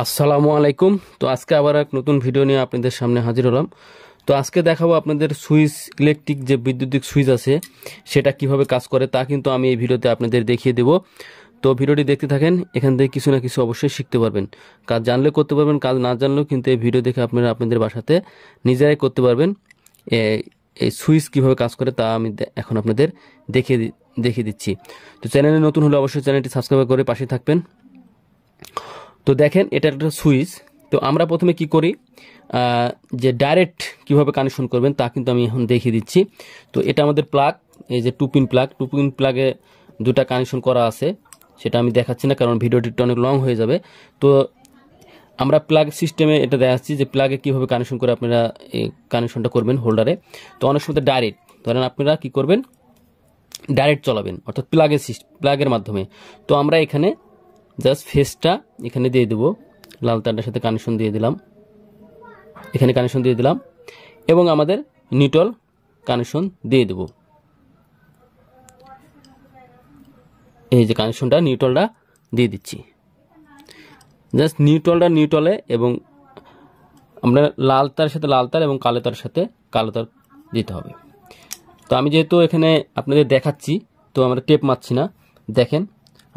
আসসালামু আলাইকুম তো আজকে আবার এক নতুন ভিডিও নিয়ে আপনাদের সামনে হাজির হলাম তো আজকে দেখাবো আপনাদের সুইচ ইলেকট্রিক যে বৈদ্যুতিক সুইচ আছে সেটা কিভাবে কাজ করে তা কিন্তু আমি এই ভিডিওতে আপনাদের দেখিয়ে দেব তো ভিডিওটি দেখতে থাকেন এখান থেকে কিছু না কিছু অবশ্যই শিখতে পারবেন কাজ জানলে করতে পারবেন কাজ না জানলেও কিন্তু এই ভিডিও দেখে আপনারা আপনাদের বাসাতে নিজেরাই করতে পারবেন এই সুইচ কিভাবে কাজ করে তা আমি এখন আপনাদের দেখিয়ে দেখিয়ে দিচ্ছি তো চ্যানেলে নতুন হলে অবশ্যই চ্যানেলটি সাবস্ক্রাইব করে পাশে থাকবেন তো দেখেন এটা একটা সুইচ তো আমরা প্রথমে কি করি যে ডাইরেক্ট কিভাবে কানেকশন করবেন তা কিন্তু আমি এখন দেখিয়ে দিচ্ছি তো এটা আমাদের প্লাগ এই যে two pin plug two pin প্লাগে দুটা কানেকশন করা আছে সেটা আমি দেখাচ্ছি না কারণ ভিডিওটি অনেক লং হয়ে যাবে তো আমরা প্লাগ সিস্টেমে এটা দেখাচ্ছি যে প্লাগে কীভাবে কানেকশন করে আপনারা এই কানেকশনটা করবেন হোল্ডারে তো অনেক সময় ডাইরেক্ট ধরেন আপনারা কি করবেন ডাইরেক্ট চলাবেন অর্থাৎ প্লাগের সিস্টেম প্লাগের মাধ্যমে তো আমরা এখানে জাস্ট ফেসটা এখানে দিয়ে দেবো লাল তারটার সাথে কানেকশন দিয়ে দিলাম এখানে কানেকশন দিয়ে দিলাম এবং আমাদের নিটল কানেকশন দিয়ে দেব এই যে কানেকশনটা নিউটলটা দিয়ে দিচ্ছি জাস্ট নিউটলটা নিউটলে এবং আমরা লাল তার সাথে লাল তার এবং কালো তার সাথে কালো তার দিতে হবে তো আমি যেহেতু এখানে আপনাদের দেখাচ্ছি তো আমরা টেপ মারছি না দেখেন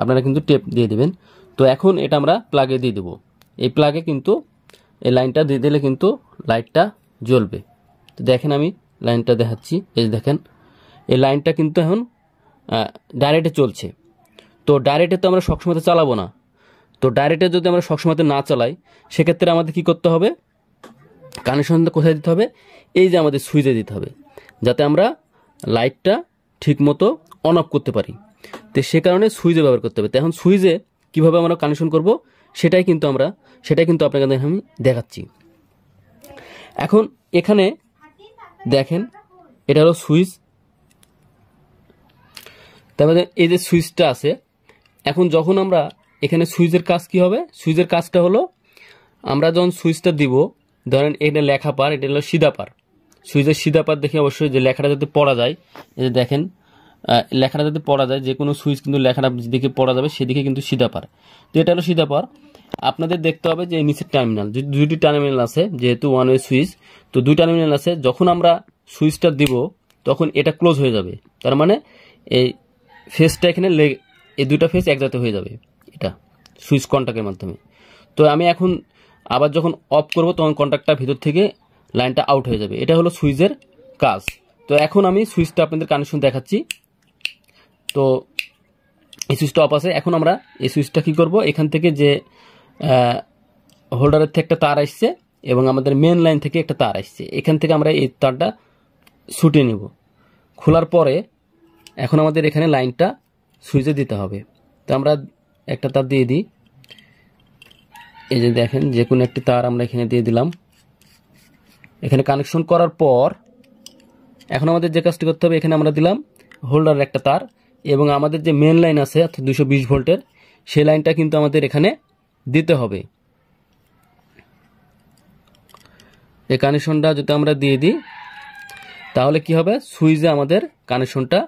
আপনারা কিন্তু টেপ দিয়ে দেবেন তো এখন এটা আমরা প্লাগে দিয়ে দেবো এই প্লাগে কিন্তু এই লাইনটা দিয়ে দিলে কিন্তু লাইটটা জ্বলবে তো দেখেন আমি লাইনটা দেখাচ্ছি এই দেখেন এই লাইনটা কিন্তু এখন ডাইরেক্টে চলছে তো ডাইরেক্টে তো আমরা সবসময়তে চালাবো না তো ডাইরেক্টে যদি আমরা সবসময়তে না চালাই সেক্ষেত্রে আমাদের কি করতে হবে কানেকশন কোথায় দিতে হবে এই যে আমাদের সুইচে দিতে হবে যাতে আমরা লাইটটা ঠিকমতো অন অফ করতে পারি তো সে কারণে সুইজে ব্যবহার করতে হবে তো এখন সুইজে কীভাবে আমরা কানেকশন করব সেটাই কিন্তু আমরা সেটাই কিন্তু আপনাকে আমি দেখাচ্ছি এখন এখানে দেখেন এটা হলো সুইচ তারপরে মানে এই যে সুইচটা আছে এখন যখন আমরা এখানে সুইচের কাজ কি হবে সুইচের কাজটা হলো আমরা যখন সুইচটা দিব ধরেন এটা লেখা পার এটা হলো সিধা পার সুইচের সিধা পার দেখে অবশ্যই যে লেখাটা যাতে পড়া যায় এই যে দেখেন লেখাটা যাতে পড়া যায় যে কোনো সুইচ কিন্তু লেখাটা যেদিকে পড়া যাবে সেদিকে কিন্তু সিধাপার তো এটা হলো সিধাপার আপনাদের দেখতে হবে যে নিচের টার্মিনাল যে দুইটি টার্মিনাল আছে যেহেতু ওয়ান ওয়ে সুইচ তো দুই টার্মিনাল আছে যখন আমরা সুইচটা দিব তখন এটা ক্লোজ হয়ে যাবে তার মানে এই ফেসটা এখানে এই দুটা ফেস একজাতে হয়ে যাবে এটা সুইচ কন্ট্যাক্টের মাধ্যমে তো আমি এখন আবার যখন অফ করব তখন কন্ট্যাক্টটা ভিতর থেকে লাইনটা আউট হয়ে যাবে এটা হলো সুইচের কাজ তো এখন আমি সুইচটা আপনাদের কানেকশন দেখাচ্ছি তো এই সুইচটা অফ আছে এখন আমরা এই সুইচটা কী করবো এখান থেকে যে হোল্ডারের থেকে একটা তার আসছে এবং আমাদের মেন লাইন থেকে একটা তার আসছে এখান থেকে আমরা এই তারটা ছুটে নেব খোলার পরে এখন আমাদের এখানে লাইনটা সুইচে দিতে হবে তো আমরা একটা তার দিয়ে দিই এই যে দেখেন যে কোনো একটি তার আমরা এখানে দিয়ে দিলাম এখানে কানেকশন করার পর এখন আমাদের যে কাজটি করতে হবে এখানে আমরা দিলাম হোল্ডারের একটা তার এবং আমাদের যে মেন লাইন আছে অর্থাৎ দুশো বিশ ভোল্টের সে লাইনটা কিন্তু আমাদের এখানে দিতে হবে এই কানেকশনটা যদি আমরা দিয়ে দিই তাহলে কি হবে সুইচে আমাদের কানেকশনটা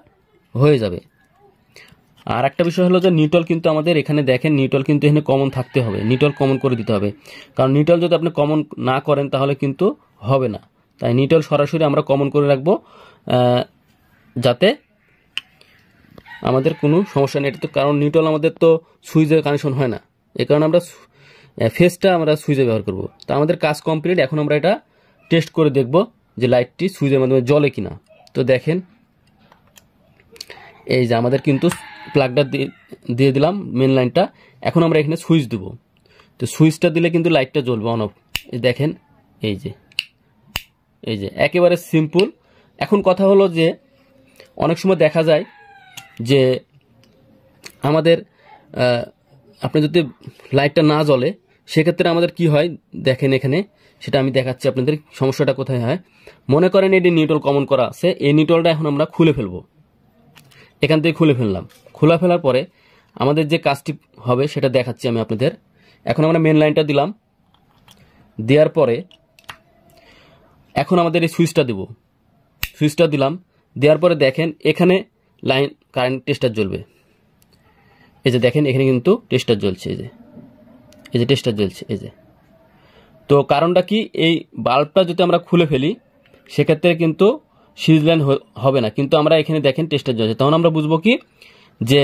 হয়ে যাবে আর একটা বিষয় হলো যে নিউটল কিন্তু আমাদের এখানে দেখেন নিউটল কিন্তু এখানে কমন থাকতে হবে নিউটল কমন করে দিতে হবে কারণ নিউটল যদি আপনি কমন না করেন তাহলে কিন্তু হবে না তাই নিউটল সরাসরি আমরা কমন করে রাখবো যাতে আমাদের কোনো সমস্যা নেই এটা তো কারণ নিউট্রাল আমাদের তো সুইচে কানেকশন হয় না এ কারণে আমরা ফেসটা আমরা সুইচে ব্যবহার করব তা আমাদের কাজ কমপ্লিট এখন আমরা এটা টেস্ট করে দেখব যে লাইটটি সুইচের মাধ্যমে জলে কিনা তো দেখেন এই যে আমাদের কিন্তু প্লাগটা দিয়ে দিলাম মেন লাইনটা এখন আমরা এখানে সুইচ দেব তো সুইচটা দিলে কিন্তু লাইটটা জ্বলবে অন অফ দেখেন এই যে এই যে একেবারে সিম্পল এখন কথা হলো যে অনেক সময় দেখা যায় যে আমাদের আপনি যদি লাইটটা না জ্বলে সেক্ষেত্রে আমাদের কি হয় দেখেন এখানে সেটা আমি দেখাচ্ছি আপনাদের সমস্যাটা কোথায় হয় মনে করেন এটি নিউটল কমন করা আছে এই নিউটলটা এখন আমরা খুলে ফেলব এখান থেকে খুলে ফেললাম খোলা ফেলার পরে আমাদের যে কাজটি হবে সেটা দেখাচ্ছি আমি আপনাদের এখন আমরা মেন লাইনটা দিলাম দেওয়ার পরে এখন আমাদের এই সুইচটা দেব সুইচটা দিলাম দেওয়ার পরে দেখেন এখানে লাইন কারেন্ট টেস্টার জ্বলবে এই যে দেখেন এখানে কিন্তু টেস্টার জ্বলছে এই যে এই যে টেস্টার জ্বলছে এই যে তো কারণটা কি এই বাল্বটা যদি আমরা খুলে ফেলি সেক্ষেত্রে কিন্তু সিরিজ লাইন হবে না কিন্তু আমরা এখানে দেখেন টেস্টার জ্বলছে তখন আমরা বুঝবো কি যে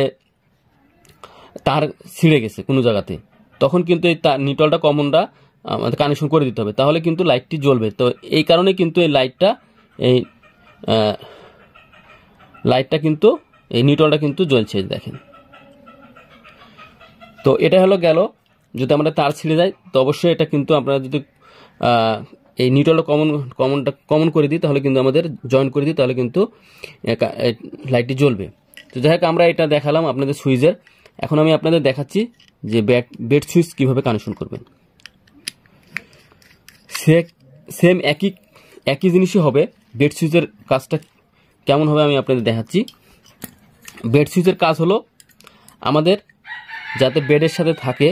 তার ছিঁড়ে গেছে কোনো জায়গাতে তখন কিন্তু এই তার নিটলটা কমনটা আমাদের কানেকশন করে দিতে হবে তাহলে কিন্তু লাইটটি জ্বলবে তো এই কারণে কিন্তু এই লাইটটা এই লাইটটা কিন্তু এই নিউট্রলটা কিন্তু জ্বলছে দেখেন তো এটা হলো গেল যদি আমরা তার ছিঁড়ে যাই তো অবশ্যই এটা কিন্তু আপনারা যদি এই নিউট্রলটা কমন কমনটা কমন করে দিই তাহলে কিন্তু আমাদের জয়েন করে দিই তাহলে কিন্তু লাইটটি জ্বলবে তো যাই হোক আমরা এটা দেখালাম আপনাদের সুইচের এখন আমি আপনাদের দেখাচ্ছি যে ব্যাট বেড সুইচ কীভাবে কানেকশন করবেন সে সেম একই একই জিনিসই হবে বেড সুইচের কাজটা কেমন হবে আমি আপনাদের দেখাচ্ছি বেড সুইচের কাজ হলো আমাদের যাতে বেডের সাথে থাকে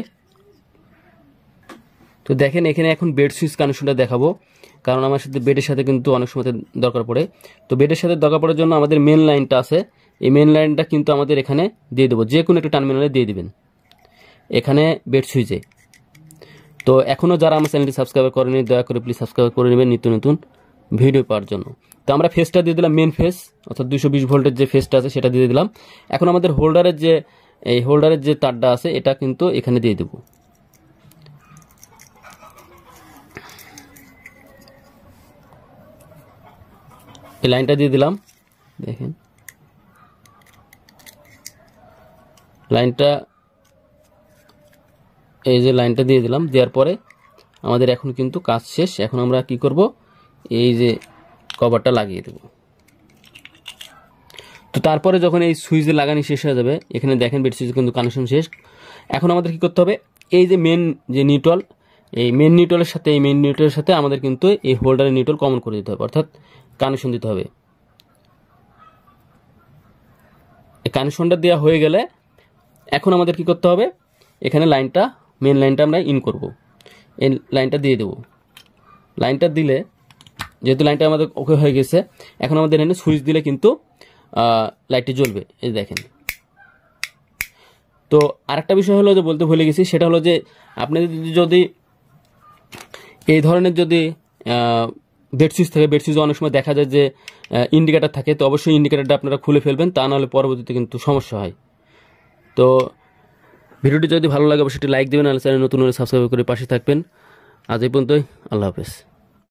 তো দেখেন এখানে এখন বেড সুইচ কানেকশনটা দেখাবো কারণ আমার সাথে বেডের সাথে কিন্তু অনেক সময় দরকার পড়ে তো বেডের সাথে দরকার পড়ার জন্য আমাদের মেন লাইনটা আছে এই মেন লাইনটা কিন্তু আমাদের এখানে দিয়ে দেবো যে কোনো একটা টার্মিনালে দিয়ে দেবেন এখানে বেড সুইচে তো এখনও যারা আমার চ্যানেলটি সাবস্ক্রাইব করেনি দয়া করে প্লিজ সাবস্ক্রাইব করে নেবেন নিত্য নতুন ভিডিও পাওয়ার জন্য তো আমরা ফেসটা দিয়ে দিলাম মেন ফেস অর্থাৎ দুশো বিশ ভোল্টের যে ফেসটা আছে সেটা দিয়ে দিলাম এখন আমাদের হোল্ডারের যে এই হোল্ডারের যে তারটা আছে এটা কিন্তু এখানে দিয়ে দেব এই লাইনটা দিয়ে দিলাম দেখেন লাইনটা এই যে লাইনটা দিয়ে দিলাম দেওয়ার পরে আমাদের এখন কিন্তু কাজ শেষ এখন আমরা কি করব এই যে কভারটা লাগিয়ে দেব তো তারপরে যখন এই সুইচ লাগানি শেষ হয়ে যাবে এখানে দেখেন বেড সুইচ কিন্তু কানেকশন শেষ এখন আমাদের কি করতে হবে এই যে মেন যে নিউটল এই মেন নিউটলের সাথে এই মেন নিউটলের সাথে আমাদের কিন্তু এই হোল্ডারের নিউটল কমন করে দিতে হবে অর্থাৎ কানেকশন দিতে হবে কানেকশনটা দেওয়া হয়ে গেলে এখন আমাদের কি করতে হবে এখানে লাইনটা মেন লাইনটা আমরা ইন করব এই লাইনটা দিয়ে দেব লাইনটা দিলে যেহেতু লাইনটা আমাদের ওকে হয়ে গেছে এখন আমাদের এনে সুইচ দিলে কিন্তু লাইটটি জ্বলবে এই দেখেন তো আরেকটা বিষয় হলো যে বলতে ভুলে গেছি সেটা হলো যে আপনি যদি এই ধরনের যদি বেডশিট থাকে বেডশিট অনেক সময় দেখা যায় যে ইন্ডিকেটার থাকে তো অবশ্যই ইন্ডিকেটারটা আপনারা খুলে ফেলবেন তা নাহলে পরবর্তীতে কিন্তু সমস্যা হয় তো ভিডিওটি যদি ভালো লাগে অবশ্যই লাইক দেবেন আর চ্যানেল নতুন হলে সাবস্ক্রাইব করে পাশে থাকবেন আজ এই পর্যন্তই আল্লাহ হাফেজ